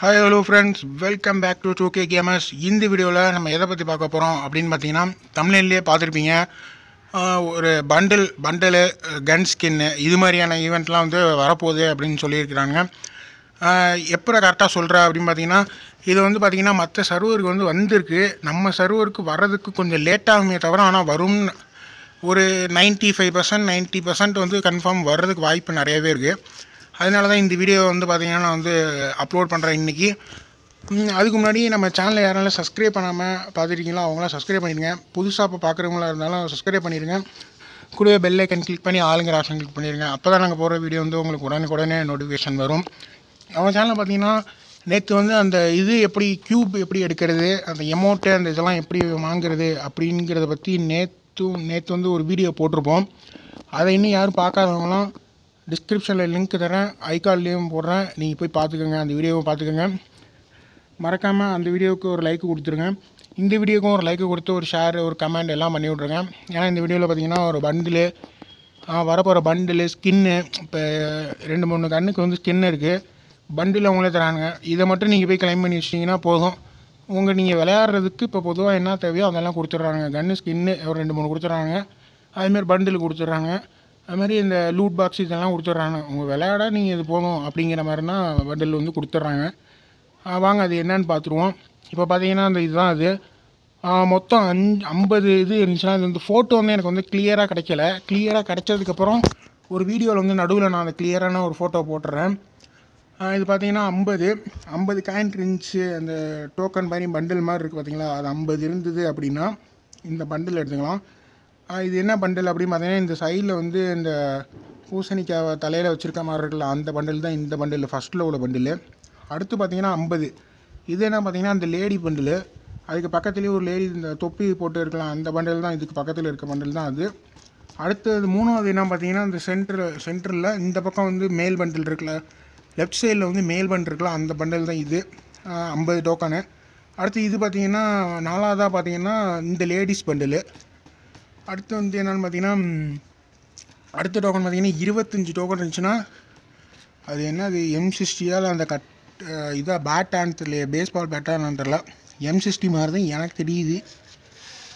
hi hello friends welcome back to two K gamers இந்த வீடியோவில் நம்ம எதை பற்றி பார்க்க போகிறோம் அப்படின்னு பார்த்தீங்கன்னா தமிழ்நிலையே பார்த்துருப்பீங்க ஒரு பண்டில் பண்டலு கன் ஸ்கின்னு இது மாதிரியான ஈவெண்ட்லாம் வந்து வரப்போகுது அப்படின்னு சொல்லியிருக்கிறாங்க எப்போ கரெக்டாக சொல்கிற அப்படின்னு பார்த்தீங்கன்னா இது வந்து பார்த்திங்கன்னா மற்ற சர்வருக்கு வந்து வந்திருக்கு நம்ம சர்வருக்கு வர்றதுக்கு கொஞ்சம் லேட்டாகுமே தவிர ஆனால் வரும் ஒரு ninety five percent ninety percent வந்து கன்ஃபார்ம் வர்றதுக்கு வாய்ப்பு நிறையவே இருக்குது அதனால தான் இந்த வீடியோ வந்து பார்த்திங்கன்னா நான் வந்து அப்லோட் பண்ணுறேன் இன்றைக்கி அதுக்கு முன்னாடி நம்ம சேனலை யாராலும் சப்ஸ்கிரைப் பண்ணாமல் பார்த்துருக்கீங்களோ அவங்களாம் சப்ஸ்கிரைப் பண்ணிடுங்க புதுசாக இப்போ பார்க்குறவங்களா இருந்தாலும் சப்ஸ்கிரைப் பண்ணிடுங்க கூடவே பெல் ஐக்கன் கிளிக் பண்ணி ஆளுங்கிற ஆப்ஷன் கிளிக் பண்ணிடுங்க அப்போ தான் நாங்கள் போகிற வீடியோ வந்து உங்களுக்கு உடனே உடனே நோட்டிஃபிகேஷன் வரும் நம்ம சேனலில் பார்த்தீங்கன்னா நேற்று வந்து அந்த இது எப்படி க்யூப் எப்படி எடுக்கிறது அந்த எமௌண்ட்டு அந்த இதெல்லாம் எப்படி வாங்குறது அப்படிங்கிறத பற்றி நேற்று நேற்று வந்து ஒரு வீடியோ போட்டிருப்போம் அதை இன்னும் யாரும் பார்க்காதவங்களாம் டிஸ்கிரிப்ஷனில் லிங்க் தரேன் கார்ட்லேயும் போடுறேன் நீங்கள் போய் பார்த்துக்கோங்க அந்த வீடியோவை பார்த்துக்கோங்க மறக்காமல் அந்த வீடியோவுக்கு ஒரு லைக்கு கொடுத்துருங்க இந்த வீடியோக்கும் ஒரு லைக்கு கொடுத்து ஒரு ஷேர் ஒரு கமெண்ட் எல்லாம் பண்ணி விட்ருங்க ஏன்னா இந்த வீடியோவில் பார்த்தீங்கன்னா ஒரு பண்டிலு வரப்போகிற பண்டிலு ஸ்கின்னு இப்போ ரெண்டு மூணு கண்ணுக்கு வந்து ஸ்கின் இருக்குது பண்டில் அவங்களே தரானுங்க இதை மட்டும் நீங்கள் போய் கிளைம் பண்ணி வச்சிட்டிங்கன்னா போதும் உங்கள் நீங்கள் விளையாடுறதுக்கு இப்போ பொதுவாக என்ன தேவையோ அதெல்லாம் கொடுத்துட்றாங்க கன்று ஸ்கின்னு ஒரு ரெண்டு மூணு கொடுத்துட்றாங்க அதுமாரி பண்டில் கொடுத்துட்றாங்க அது மாதிரி இந்த லூட் பாக்ஸ் இதெல்லாம் கொடுத்துட்றாங்க உங்கள் விளையாட நீங்கள் இது போதும் அப்படிங்கிற மாதிரினா பண்டில் வந்து கொடுத்துட்றாங்க வாங்க அது என்னன்னு பார்த்துருவோம் இப்போ பார்த்தீங்கன்னா அந்த இதுதான் அது மொத்தம் அஞ்சு ஐம்பது இது இருந்துச்சுன்னா அது வந்து ஃபோட்டோ வந்து எனக்கு வந்து கிளியராக கிடைக்கல கிளியராக கிடைச்சதுக்கப்புறம் ஒரு வீடியோவில் வந்து நடுவில் நான் அந்த கிளியரான ஒரு ஃபோட்டோ போட்டுறேன் இது பார்த்தீங்கன்னா ஐம்பது ஐம்பது காயின் இருந்துச்சு அந்த டோக்கன் மாதிரி பண்டில் மாதிரி இருக்குது பார்த்தீங்களா அது ஐம்பது இருந்தது அப்படின்னா இந்த பண்டில் எடுத்துக்கலாம் இது என்ன பண்டல் அப்படின்னு பார்த்தீங்கன்னா இந்த சைடில் வந்து இந்த பூசணிக்காவை தலையில் வச்சுருக்க மாதிரி இருக்கல அந்த பண்டல் தான் இந்த பண்டில் ஃபஸ்ட்டில் உள்ள பண்டில் அடுத்து பார்த்தீங்கன்னா ஐம்பது இது என்ன பார்த்தீங்கன்னா அந்த லேடி பண்டில் அதுக்கு பக்கத்துலேயே ஒரு லேடி இந்த தொப்பி போட்டு இருக்கலாம் அந்த பண்டில் தான் இதுக்கு பக்கத்தில் இருக்க பண்டில் தான் அது அடுத்தது மூணாவது என்ன பார்த்தீங்கன்னா இந்த சென்டர் சென்டரில் இந்த பக்கம் வந்து மேல் பண்டில் இருக்கல லெஃப்ட் சைடில் வந்து மேல் பண்டில் இருக்கலாம் அந்த பண்டில் தான் இது ஐம்பது டோக்கனு அடுத்து இது பார்த்தீங்கன்னா நாலாவதாக பார்த்தீங்கன்னா இந்த லேடிஸ் பண்டில் அடுத்து வந்து என்னென்னு பார்த்தீங்கன்னா அடுத்த டோக்கன் பார்த்தீங்கன்னா இருபத்தஞ்சி டோக்கன் இருந்துச்சுன்னா அது என்ன அது எம் சிக்ஸ்டியால் அந்த கட் இதாக பேட்டான்னு தெரியல பேஸ் பால் பேட்டான்னு தெரில எம் சிக்ஸ்டி மாதிரி தான் எனக்கு தெரியுது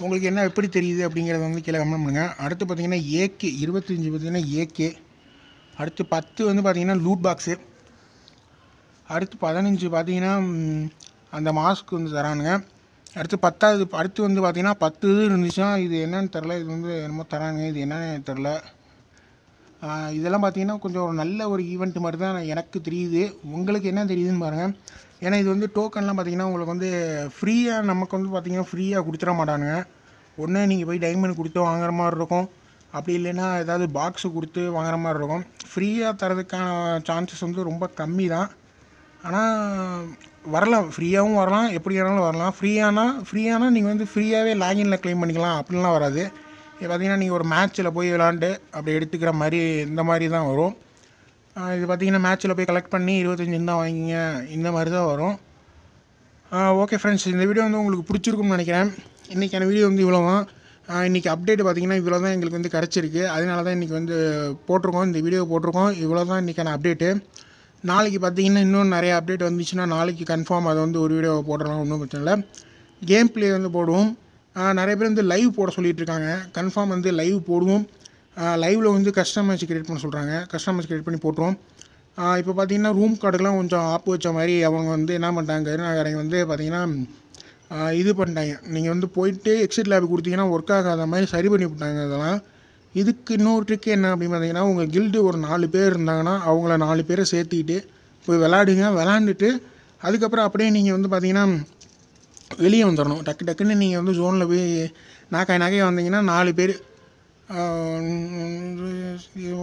உங்களுக்கு என்ன எப்படி தெரியுது அப்படிங்கிறத வந்து கீழே கமெண்ட் பண்ணுங்கள் அடுத்து பார்த்தீங்கன்னா ஏகே இருபத்தஞ்சி பார்த்தீங்கன்னா ஏகே அடுத்து பத்து வந்து பார்த்தீங்கன்னா லூட் பாக்ஸு அடுத்து பதினஞ்சு பார்த்தீங்கன்னா அந்த மாஸ்க் வந்து தரானுங்க அடுத்து பத்தாவது அடுத்து வந்து பார்த்தீங்கன்னா பத்து இது இருந்துச்சுன்னா இது என்னென்னு தெரில இது வந்து என்னமோ தராங்க இது என்னென்னு தெரில இதெல்லாம் பார்த்தீங்கன்னா கொஞ்சம் நல்ல ஒரு ஈவெண்ட் மாதிரி தான் எனக்கு தெரியுது உங்களுக்கு என்ன தெரியுதுன்னு பாருங்கள் ஏன்னா இது வந்து டோக்கன்லாம் பார்த்திங்கன்னா உங்களுக்கு வந்து ஃப்ரீயாக நமக்கு வந்து பார்த்திங்கன்னா ஃப்ரீயாக கொடுத்துட மாட்டானுங்க ஒன்று நீங்கள் போய் டைமண்ட் கொடுத்து வாங்குற மாதிரி இருக்கும் அப்படி இல்லைன்னா ஏதாவது பாக்ஸு கொடுத்து வாங்குற மாதிரி இருக்கும் ஃப்ரீயாக தரதுக்கான சான்சஸ் வந்து ரொம்ப கம்மி தான் ஆனால் வரலாம் ஃப்ரீயாகவும் வரலாம் எப்படி வேணாலும் வரலாம் ஃப்ரீயானா ஃப்ரீயானா நீங்கள் வந்து ஃப்ரீயாகவே லாகின்ல க்ளைம் பண்ணிக்கலாம் அப்படின்லாம் வராது இப்போ பார்த்தீங்கன்னா நீங்கள் ஒரு மேட்ச்சில் போய் விளாண்டு அப்படி எடுத்துக்கிற மாதிரி இந்த மாதிரி தான் வரும் இது பார்த்திங்கன்னா மேட்ச்சில் போய் கலெக்ட் பண்ணி இருபத்தஞ்சி தான் வாங்கிங்க இந்த மாதிரி தான் வரும் ஓகே ஃப்ரெண்ட்ஸ் இந்த வீடியோ வந்து உங்களுக்கு பிடிச்சிருக்கும்னு நினைக்கிறேன் இன்றைக்கான வீடியோ வந்து இவ்வளோ தான் இன்றைக்கி அப்டேட் பார்த்திங்கன்னா இவ்வளோ தான் எங்களுக்கு வந்து கிடச்சிருக்கு அதனால தான் இன்றைக்கி வந்து போட்டிருக்கோம் இந்த வீடியோ போட்டிருக்கோம் இவ்வளோ தான் இன்றைக்கான அப்டேட்டு நாளைக்கு பார்த்தீங்கன்னா இன்னும் நிறையா அப்டேட் வந்துச்சுன்னா நாளைக்கு கன்ஃபார்ம் அதை வந்து ஒரு வீடியோ போடுறோம் ஒன்றும் பிரச்சனை இல்லை கேம் பிளே வந்து போடுவோம் நிறைய பேர் வந்து லைவ் போட சொல்லிகிட்டு இருக்காங்க கன்ஃபார்ம் வந்து லைவ் போடுவோம் லைவில் வந்து கஸ்டமைஸ் கிரியேட் பண்ண சொல்கிறாங்க கஸ்டமைஸ் க்ரியேட் கிரியேட் பண்ணி போட்டுருவோம் இப்போ பார்த்தீங்கன்னா ரூம் கார்டுக்கெலாம் கொஞ்சம் ஆப் வச்ச மாதிரி அவங்க வந்து என்ன பண்ணிட்டாங்க கருணாகரங்க வந்து பார்த்திங்கன்னா இது பண்ணிட்டாங்க நீங்கள் வந்து போயிட்டு எக்ஸிட் லேப் கொடுத்தீங்கன்னா ஒர்க் ஆகாத மாதிரி சரி பண்ணி விட்டாங்க அதெல்லாம் இதுக்கு இன்னொரு ட்ரிக் என்ன அப்படின்னு பார்த்தீங்கன்னா உங்கள் கில்டு ஒரு நாலு பேர் இருந்தாங்கன்னா அவங்கள நாலு பேரை சேர்த்துக்கிட்டு போய் விளாடுங்க விளாண்டுட்டு அதுக்கப்புறம் அப்படியே நீங்கள் வந்து பார்த்தீங்கன்னா வெளியே வந்துடணும் டக்கு டக்குன்னு நீங்கள் வந்து ஜோனில் போய் நாக்காய் நாக்காய் வந்தீங்கன்னா நாலு பேர்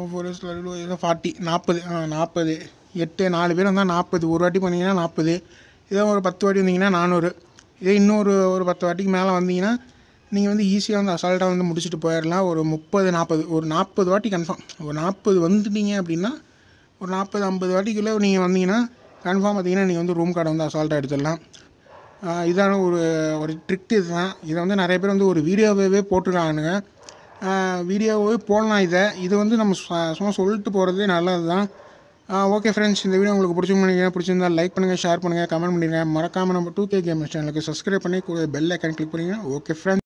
ஒவ்வொரு ஃபார்ட்டி நாற்பது நாற்பது எட்டு நாலு பேர் வந்தால் நாற்பது ஒரு வாட்டி பண்ணிங்கன்னா நாற்பது இதே ஒரு பத்து வாட்டி வந்தீங்கன்னா நானூறு இதே இன்னொரு ஒரு பத்து வாட்டிக்கு மேலே வந்தீங்கன்னா நீங்கள் வந்து ஈஸியாக வந்து அசால்ட்டாக வந்து முடிச்சுட்டு போயிடலாம் ஒரு முப்பது நாற்பது ஒரு நாற்பது வாட்டி கன்ஃபார்ம் ஒரு நாற்பது வந்துட்டீங்க அப்படின்னா ஒரு நாற்பது ஐம்பது வாட்டிக்குள்ளே நீங்கள் வந்தீங்கன்னா கன்ஃபார்ம் பார்த்தீங்கன்னா நீங்கள் வந்து ரூம் கார்டை வந்து அசால்ட்டாக எடுத்துடலாம் இதான ஒரு ஒரு ட்ரிக் இது தான் இதை வந்து நிறைய பேர் வந்து ஒரு வீடியோவே போட்டுருக்கானுங்க வீடியோவே போடலாம் இதை இது வந்து நம்ம சும்மா சொல்லிட்டு போகிறதே நல்லது தான் ஓகே ஃப்ரெண்ட்ஸ் இந்த வீடியோ உங்களுக்கு பிடிச்சி பண்ணிக்கிறேன் பிடிச்சிருந்தால் லைக் பண்ணுங்கள் ஷேர் பண்ணுங்கள் கமெண்ட் பண்ணிடுங்க மறக்காமல் நம்ம டூ கே கேம் சேனலுக்கு சப்ஸ்கிரைப் பண்ணி கூட பெல் ஐக்கான் கிளிக் பண்ணிங்கன்னா ஓகே ஃப்ரெண்ட்ஸ்